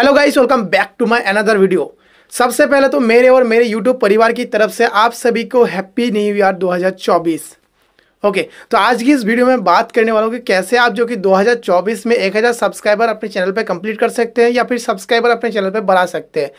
hello guys welcome back to my another video सबसे पहले तो मेरे और मेरे यूट्यूब परिवार की तरफ से आप सभी को happy new year 2024 okay okay, तो आज की इस वीडियो में बात करने वाला हूँ कि कैसे आप जो कि 2024 में 1000 सब्सक्राइबर अपने चैनल पर कंप्लीट कर सकते हैं या फिर सब्सक्राइबर अपने चैनल पर बढ़ा सकते हैं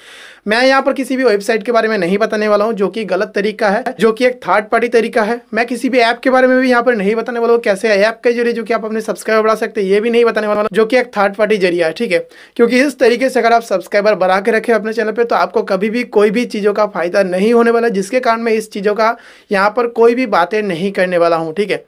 मैं यहाँ पर किसी भी वेबसाइट के बारे में नहीं बताने वाला हूँ जो कि गलत तरीका है जो कि एक थर्ड पार्टी तरीका है मैं किसी भी ऐप के बारे में भी यहाँ पर नहीं बताने वाला हूँ कैसे ऐप के जरिए जो कि आप अपने सब्सक्राइबर बढ़ा सकते हैं ये भी नहीं बताने वाला जो कि एक थर्ड पार्टी जरिया है ठीक है क्योंकि इस तरीके से अगर आप सब्सक्राइबर बढ़ा के रखें अपने चैनल पर तो आपको कभी भी कोई भी चीज़ों का फायदा नहीं होने वाला जिसके कारण मैं इस चीज़ों का यहाँ पर कोई भी बातें नहीं करने वाला हूँ हूँ ठीक है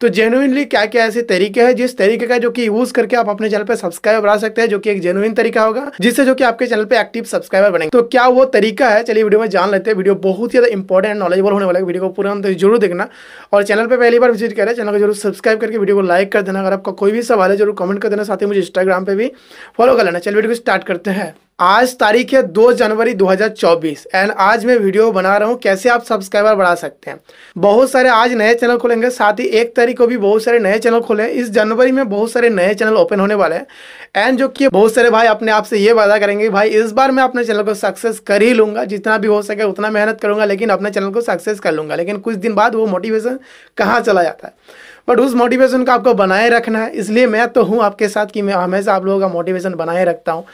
तो जेनुइनली क्या क्या ऐसे तरीके हैं जिस तरीके का जो कि यूज करके आप अपने चैनल पे सब्सक्राइबर बढ़ा सकते हैं जो कि एक जेनुइन तरीका होगा जिससे जो कि आपके चैनल पे एक्टिव सब्सक्राइबर बनेंगे तो क्या वो तरीका है चलिए वीडियो में जान लेते हैं वीडियो बहुत ही ज्यादा इंपॉर्टेंट एंड नॉलेजेबल होने वाला है वीडियो को पूरा अंत जरूर देखना और चैनल पर पहली बार विजिट करें चैनल को जरूर सब्सक्राइब करके वीडियो को लाइक कर देना अगर आपका कोई भी सवाल है जरूर कमेंट कर देना साथ ही मुझे इंस्टाग्राम पर भी फॉलो कर लेना चलिए वीडियो को स्टार्ट करते हैं आज तारीख है 2 जनवरी 2024 एंड आज मैं वीडियो बना रहा हूँ कैसे आप सब्सक्राइबर बढ़ा सकते हैं बहुत सारे आज नए चैनल खोलेंगे साथ ही एक तारीख को भी बहुत सारे नए चैनल खोले इस जनवरी में बहुत सारे नए चैनल ओपन होने वाले हैं एंड जो कि बहुत सारे भाई अपने आप से ये वादा करेंगे भाई इस बार मैं अपने चैनल को सक्सेस कर ही लूँगा जितना भी हो सके उतना मेहनत करूँगा लेकिन अपने चैनल को सक्सेस कर लूँगा लेकिन कुछ दिन बाद वो मोटिवेशन कहाँ चला जाता है बट उस मोटिवेशन को आपको बनाए रखना है इसलिए मैं तो हूँ आपके साथ कि मैं हमेशा आप लोगों का मोटिवेशन बनाए रखता हूँ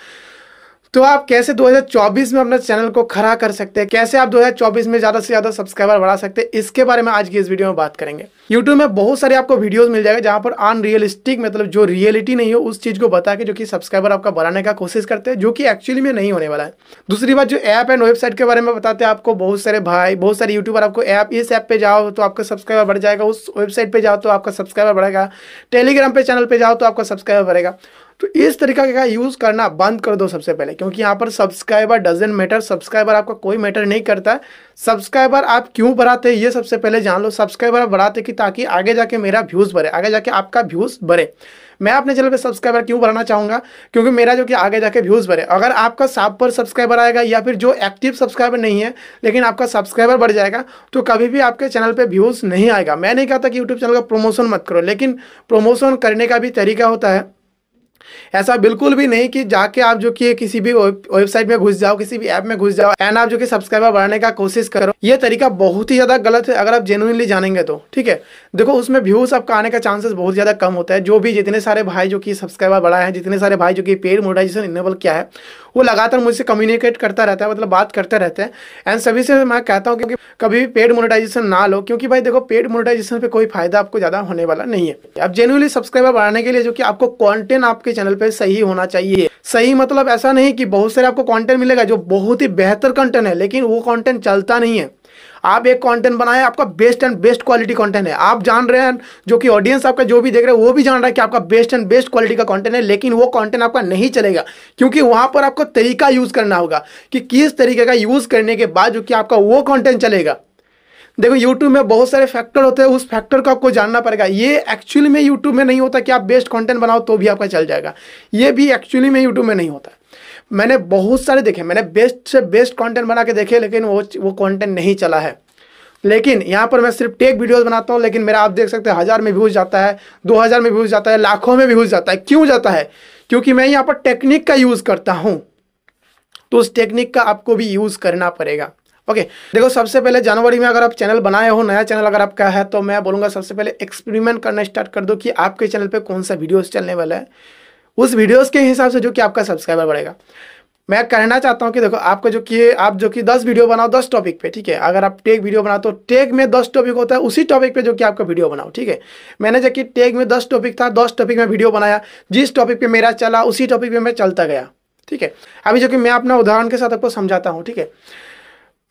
तो आप कैसे 2024 में अपने चैनल को खड़ा कर सकते हैं कैसे आप 2024 में ज़्यादा से ज़्यादा सब्सक्राइबर बढ़ा सकते हैं इसके बारे में आज की इस वीडियो में बात करेंगे यूट्यूब में बहुत सारे आपको वीडियोस मिल जाएगा जहाँ पर अनरियलिस्टिक मतलब जो रियलिटी नहीं हो उस चीज़ को बता के जो कि सब्सक्राइबर आपका बढ़ाने का कोशिश करते हैं जो कि एक्चुअली में नहीं होने वाला है दूसरी बात जो ऐप एंड वेबसाइट के बारे में बताते हैं आपको बहुत सारे भाई बहुत सारे यूट्यूबर आपको ऐप इस ऐप पर जाओ तो आपका सब्सक्राइबर बढ़ जाएगा उस वेबसाइट पर जाओ तो आपका सब्सक्राइबर बढ़ेगा टेलीग्राम पर चैनल पर जाओ तो आपका सब्सक्राइबर बढ़ेगा तो इस तरीका का यूज़ करना बंद कर दो सबसे पहले क्योंकि यहाँ पर सब्सक्राइबर डजेंट मैटर सब्सक्राइबर आपका कोई मैटर नहीं करता सब्सक्राइबर आप क्यों बढ़ाते हैं ये सबसे पहले जान लो सब्सक्राइबर आप बढ़ाते कि ताकि आगे जाके मेरा व्यूज़ बढ़े आगे जाके आपका व्यूज़ बढ़े मैं अपने चैनल पे सब्सक्राइबर क्यों बढ़ाना चाहूँगा क्योंकि मेरा जो कि आगे जाके व्यूज़ बढ़े अगर आपका सात पर सब्सक्राइबर आएगा या फिर जो एक्टिव सब्सक्राइबर नहीं है लेकिन आपका सब्सक्राइबर बढ़ जाएगा तो कभी भी आपके चैनल पर व्यूज़ नहीं आएगा मैं नहीं कहता कि यूट्यूब चैनल का प्रमोशन मत करो लेकिन प्रमोशन करने का भी तरीका होता है ऐसा बिल्कुल भी नहीं कि जाके आप जो कि किसी भी वेबसाइट में घुस जाओ किसी भी ऐप में घुस जाओ एंड आप जो कि सब्सक्राइबर बढ़ाने का कोशिश करो ये तरीका बहुत ही ज़्यादा गलत है अगर आप जेनुअनली जानेंगे तो ठीक है देखो उसमें व्यूज़ आपका आने का चांसेस बहुत ज़्यादा कम होता है जो भी जितने सारे भाई जो कि सब्सक्राइबर बढ़ाए हैं जितने सारे भाई जो कि पेड मोडाइजेशन इनेबल किया है वो लगातार मुझसे कम्युनिकेट करता रहता है मतलब बात करते रहते हैं एंड सभी से मैं कहता हूँ क्योंकि कभी भी पेड मोनेटाइजेशन ना लो क्योंकि भाई देखो पेड मोनेटाइजेशन पे कोई फायदा आपको ज़्यादा होने वाला नहीं है अब जेनुअली सब्सक्राइबर बढ़ाने के लिए जो कि आपको कंटेंट आपके चैनल पे सही होना चाहिए सही मतलब ऐसा नहीं कि बहुत सारे आपको कंटेंट मिलेगा जो बहुत ही बेहतर कंटेंट है लेकिन वो कंटेंट चलता नहीं है आप एक कंटेंट बनाए आपका best and best quality content है आप जान रहे हैं जो कि ऑडियंस आपका जो भी देख रहे हैं वो भी जान रहा है कि आपका बेस्ट एंड बेस्ट क्वालिटी का कंटेंट है लेकिन वो कंटेंट आपका नहीं चलेगा क्योंकि वहां पर आपको तरीका यूज करना होगा कि किस तरीके का यूज करने के बाद जो कि आपका वो कॉन्टेंट चलेगा देखो यूट्यूब में बहुत सारे फैक्टर होते हैं उस फैक्टर को आपको जानना पड़ेगा ये एक्चुअली में यूट्यूब में नहीं होता कि आप बेस्ट कंटेंट बनाओ तो भी आपका चल जाएगा ये भी एक्चुअली में यूट्यूब में नहीं होता मैंने बहुत सारे देखे मैंने बेस्ट से बेस्ट कंटेंट बना के देखे लेकिन वो वो कॉन्टेंट नहीं चला है लेकिन यहाँ पर मैं सिर्फ टेक वीडियोस बनाता हूँ लेकिन मेरा आप देख सकते हैं हज़ार में व्यूज़ जाता है दो हज़ार में व्यूज़ जाता है लाखों में व्यूज़ जाता है क्यों जाता है क्योंकि मैं यहाँ पर टेक्निक का यूज़ करता हूँ तो उस टेक्निक का आपको भी यूज़ करना पड़ेगा ओके देखो सबसे पहले जनवरी में अगर आप चैनल बनाए हो नया चैनल अगर आपका है तो मैं बोलूंगा सबसे पहले एक्सपेरिमेंट करना स्टार्ट कर दो कि आपके चैनल पर कौन सा वीडियोज़ चलने वाला है उस वीडियोज़ के हिसाब से जो कि आपका सब्सक्राइबर बढ़ेगा मैं कहना चाहता हूँ कि देखो आपका जो कि आप जो कि दस वीडियो बनाओ दस टॉपिक पे ठीक है अगर आप टेक वीडियो बनाओ तो टेक में दस टॉपिक होता है उसी टॉपिक पे जो कि आपका वीडियो बनाओ ठीक है मैंने जो कि टेक में दस टॉपिक था दस टॉपिक में वीडियो बनाया जिस टॉपिक पे मेरा चला उसी टॉपिक पे मैं चलता गया ठीक है अभी जो कि मैं अपना उदाहरण के साथ आपको समझाता हूँ ठीक है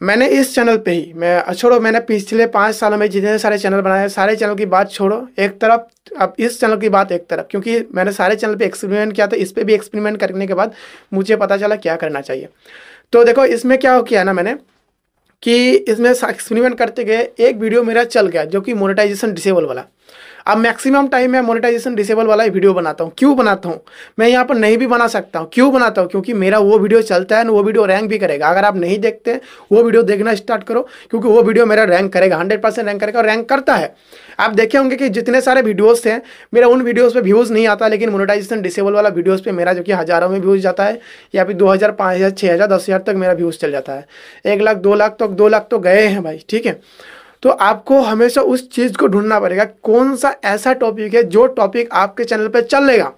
मैंने इस चैनल पे ही मैं छोड़ो मैंने पिछले पाँच सालों में जितने सारे चैनल बनाए सारे चैनल की बात छोड़ो एक तरफ अब इस चैनल की बात एक तरफ क्योंकि मैंने सारे चैनल पे एक्सपेरिमेंट किया तो इस पर भी एक्सपेरिमेंट करने के बाद मुझे पता चला क्या करना चाहिए तो देखो इसमें क्या हो किया ना मैंने कि इसमें एक्सपेरिमेंट करते गए एक वीडियो मेरा चल गया जो कि मोनिटाइजेशन डिसेबल वाला अब मैक्सिमम टाइम मैं मोनेटाइजेशन डिसेबल वाला ही वीडियो बनाता हूँ क्यों बनाता हूँ मैं यहाँ पर नहीं भी बना सकता हूँ क्यों बनाता हूँ क्योंकि मेरा वो वीडियो चलता है ना वो वीडियो रैंक भी करेगा अगर आप नहीं देखते वो वीडियो देखना स्टार्ट करो क्योंकि वो वीडियो मेरा रैंक करेगा हंड्रेड रैंक करेगा और रैंक करता है आप देखे होंगे कि जितने सारे वीडियोज़ हैं मेरा उन वीडियोज़ पर व्यूज़ नहीं आता लेकिन मोनिटाइजेशन डिसेबल वाला वीडियोज़ पर मेरा जो कि हज़ारों में व्यूज़ जाता है या फिर दो हज़ार पाँच हज़ार हज़ार दस हज़ार तक मेरा व्यूज़ चल जाता है एक लाख दो लाख तक दो लाख तो गए हैं भाई ठीक है तो आपको हमेशा उस चीज़ को ढूंढना पड़ेगा कौन सा ऐसा टॉपिक है जो टॉपिक आपके चैनल पर चलेगा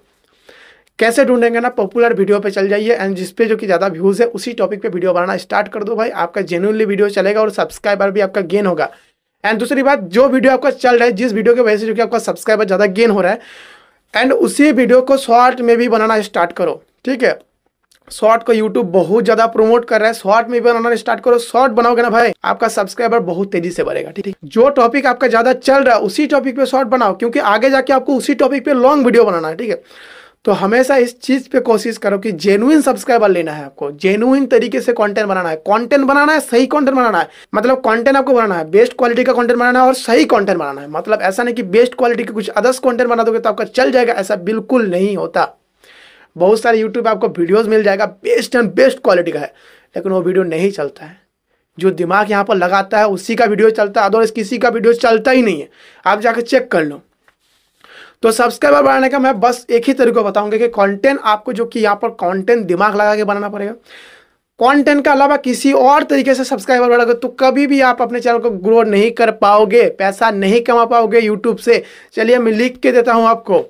कैसे ढूंढेंगे ना पॉपुलर वीडियो पे चल जाइए एंड जिस पे जो कि ज़्यादा व्यूज़ है उसी टॉपिक पे वीडियो बनाना स्टार्ट कर दो भाई आपका जेनुअनली वीडियो चलेगा और सब्सक्राइबर भी आपका गेन होगा एंड दूसरी बात जो वीडियो आपका चल रहा है जिस वीडियो की वजह से जो कि आपका सब्सक्राइबर ज़्यादा गेन हो रहा है एंड उसी वीडियो को शॉर्ट में भी बनाना स्टार्ट करो ठीक है शॉर्ट को यूट्यूब बहुत ज्यादा प्रमोट कर रहा है शॉर्ट में भी बनाना स्टार्ट करो शॉर्ट बनाओगे ना भाई आपका सब्सक्राइबर बहुत तेजी से बढ़ेगा ठीक है जो टॉपिक आपका ज्यादा चल रहा है उसी टॉपिक पे शॉर्ट बनाओ क्योंकि आगे जाके आपको उसी टॉपिक पे लॉन्ग वीडियो बनाना है ठीक है तो हमेशा इस चीज़ पे कोशिश करो कि जेनुइन सब्सक्राइबर लेना है आपको जेनुइन तरीके से कंटेंट बनाना है कंटेंट बनाना है सही कंटेंट बनाना है मतलब कंटेंट आपको बनाना है बेस्ट क्वालिटी का कंटेंट बनाना है और सही कंटेंट बनाना है मतलब ऐसा नहीं कि बेस्ट क्वालिटी के कुछ अदर्स कंटेंट बना दोगे तो आपका चल जाएगा ऐसा बिल्कुल नहीं होता बहुत सारे यूट्यूब आपको वीडियोज़ मिल जाएगा बेस्ट एंड बेस्ट क्वालिटी का है लेकिन वो वीडियो नहीं चलता है जो दिमाग यहाँ पर लगाता है उसी का वीडियो चलता है अदरवाइज किसी का वीडियो चलता ही नहीं है आप जाकर चेक कर लो तो सब्सक्राइबर बढ़ाने का मैं बस एक ही तरीका बताऊंगा कि कंटेंट आपको जो कि यहाँ पर कंटेंट दिमाग लगा के बनाना पड़ेगा कंटेंट के अलावा किसी और तरीके से सब्सक्राइबर बढ़ाओगे तो कभी भी आप अपने चैनल को ग्रो नहीं कर पाओगे पैसा नहीं कमा पाओगे यूट्यूब से चलिए मैं लिख के देता हूँ आपको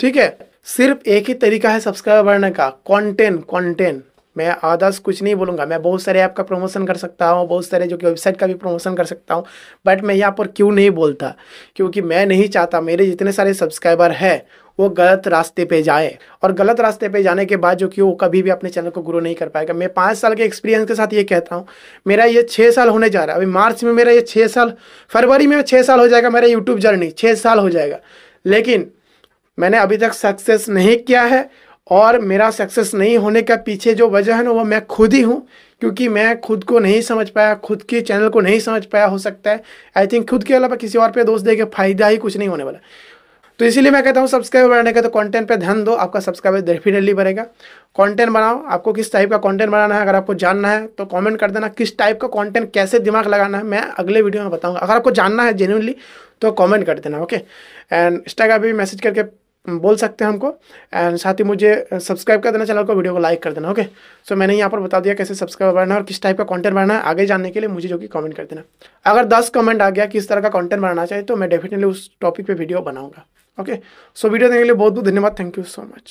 ठीक है सिर्फ एक ही तरीका है सब्सक्राइबर बढ़ने का कंटेंट कंटेंट मैं आदर्श कुछ नहीं बोलूँगा मैं बहुत सारे ऐप का प्रमोशन कर सकता हूँ बहुत सारे जो कि वेबसाइट का भी प्रमोशन कर सकता हूँ बट मैं यहाँ पर क्यों नहीं बोलता क्योंकि मैं नहीं चाहता मेरे जितने सारे सब्सक्राइबर हैं वो गलत रास्ते पे जाए और गलत रास्ते पे जाने के बाद जो कि वो कभी भी अपने चैनल को ग्रो नहीं कर पाएगा मैं पाँच साल के एक्सपीरियंस के साथ ये कहता हूँ मेरा ये छः साल होने जा रहा है अभी मार्च में मेरा ये छः साल फरवरी में छः साल हो जाएगा मेरा यूट्यूब जर्नी छः साल हो जाएगा लेकिन मैंने अभी तक सक्सेस नहीं किया है और मेरा सक्सेस नहीं होने का पीछे जो वजह है ना वो मैं खुद ही हूँ क्योंकि मैं खुद को नहीं समझ पाया खुद के चैनल को नहीं समझ पाया हो सकता है आई थिंक खुद के अलावा किसी और पे दोस्त दे के फायदा ही कुछ नहीं होने वाला तो इसीलिए मैं कहता हूँ सब्सक्राइबर बढ़ाने का तो कंटेंट पे ध्यान दो आपका सब्सक्राइबर डेफिनेटली बढ़ेगा कंटेंट बनाओ आपको किस टाइप का कंटेंट बनाना है अगर आपको जानना है तो कमेंट कर देना किस टाइप का कंटेंट कैसे दिमाग लगाना है मैं अगले वीडियो में बताऊंगा अगर आपको जानना है जेन्यूनली तो कमेंट कर देना ओके एंड इंस्टाग्राम पर भी मैसेज करके बोल सकते हैं हमको एंड साथ ही मुझे सब्सक्राइब कर देना चैनल को वीडियो को लाइक कर देना ओके सो so, मैंने यहाँ पर बता दिया कैसे सब्सक्राइब बनाना है और किस टाइप का कंटेंट बनाना है आगे जानने के लिए मुझे जो कि कमेंट कर देना अगर दस कमेंट आ गया किस तरह का कंटेंट बनाना चाहिए तो मैं डेफिनेटली उस टॉपिक पर वीडियो बनाऊँगा ओके सो वीडियो देखने के लिए बहुत बहुत धन्यवाद थैंक यू सो मच